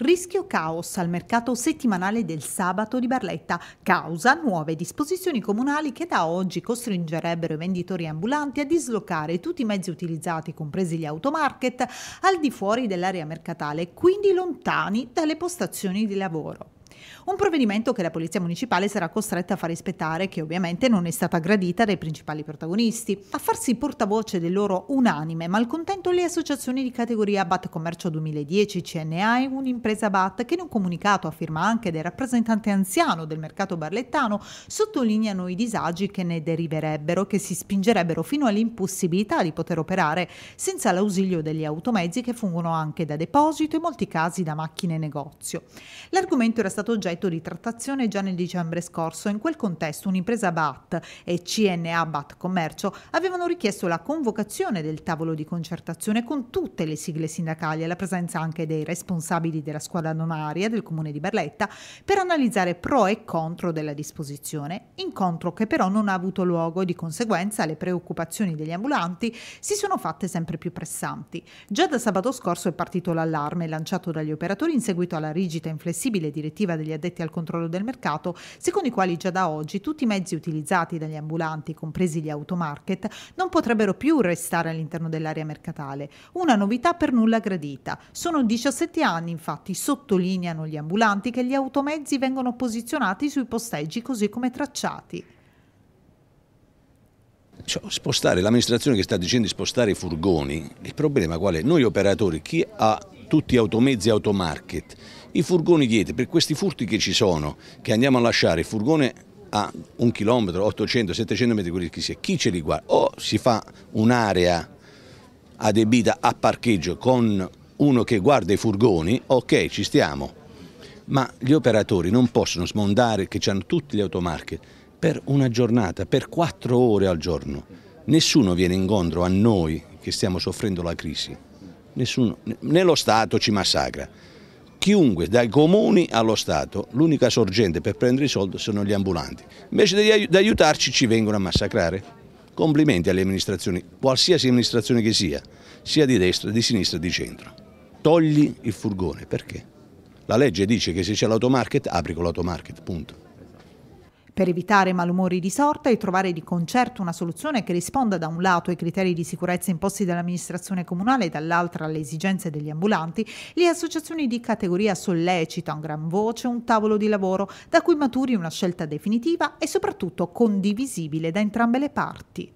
Rischio caos al mercato settimanale del sabato di Barletta, causa nuove disposizioni comunali che da oggi costringerebbero i venditori ambulanti a dislocare tutti i mezzi utilizzati, compresi gli automarket, al di fuori dell'area mercatale, quindi lontani dalle postazioni di lavoro. Un provvedimento che la polizia municipale sarà costretta a far rispettare, che ovviamente non è stata gradita dai principali protagonisti. A farsi portavoce del loro unanime malcontento le associazioni di categoria Bat Commercio 2010, CNA e un'impresa Bat che in un comunicato a firma anche del rappresentante anziano del mercato barlettano sottolineano i disagi che ne deriverebbero, che si spingerebbero fino all'impossibilità di poter operare senza l'ausilio degli automezzi che fungono anche da deposito e in molti casi da macchine negozio. L'argomento era stato stato oggetto di trattazione già nel dicembre scorso. In quel contesto un'impresa BAT e CNA BAT Commercio avevano richiesto la convocazione del tavolo di concertazione con tutte le sigle sindacali e la presenza anche dei responsabili della squadra nonaria del comune di Berletta per analizzare pro e contro della disposizione. Incontro che però non ha avuto luogo e di conseguenza le preoccupazioni degli ambulanti si sono fatte sempre più pressanti. Già da sabato scorso è partito l'allarme lanciato dagli operatori in seguito alla rigida e inflessibile direttiva degli addetti al controllo del mercato, secondo i quali già da oggi tutti i mezzi utilizzati dagli ambulanti, compresi gli automarket, non potrebbero più restare all'interno dell'area mercatale. Una novità per nulla gradita. Sono 17 anni, infatti, sottolineano gli ambulanti, che gli automezzi vengono posizionati sui posteggi così come tracciati. Cioè, spostare l'amministrazione che sta dicendo di spostare i furgoni, il problema qual è? Noi operatori, chi ha tutti automezzi automarket. I furgoni dietro, per questi furti che ci sono, che andiamo a lasciare il furgone a un chilometro, 800, 700 metri, quelli che sia, chi ce li guarda? O si fa un'area adibita a parcheggio con uno che guarda i furgoni, ok ci stiamo, ma gli operatori non possono smondare che hanno tutti gli automarket per una giornata, per quattro ore al giorno. Nessuno viene incontro a noi che stiamo soffrendo la crisi nessuno, né Stato ci massacra. Chiunque, dai comuni allo Stato, l'unica sorgente per prendere i soldi sono gli ambulanti. Invece di aiutarci ci vengono a massacrare. Complimenti alle amministrazioni, qualsiasi amministrazione che sia, sia di destra, di sinistra, di centro. Togli il furgone, perché? La legge dice che se c'è l'automarket, apri con l'automarket, punto. Per evitare malumori di sorta e trovare di concerto una soluzione che risponda da un lato ai criteri di sicurezza imposti dall'amministrazione comunale e dall'altra alle esigenze degli ambulanti, le associazioni di categoria sollecitano a gran voce un tavolo di lavoro da cui maturi una scelta definitiva e soprattutto condivisibile da entrambe le parti.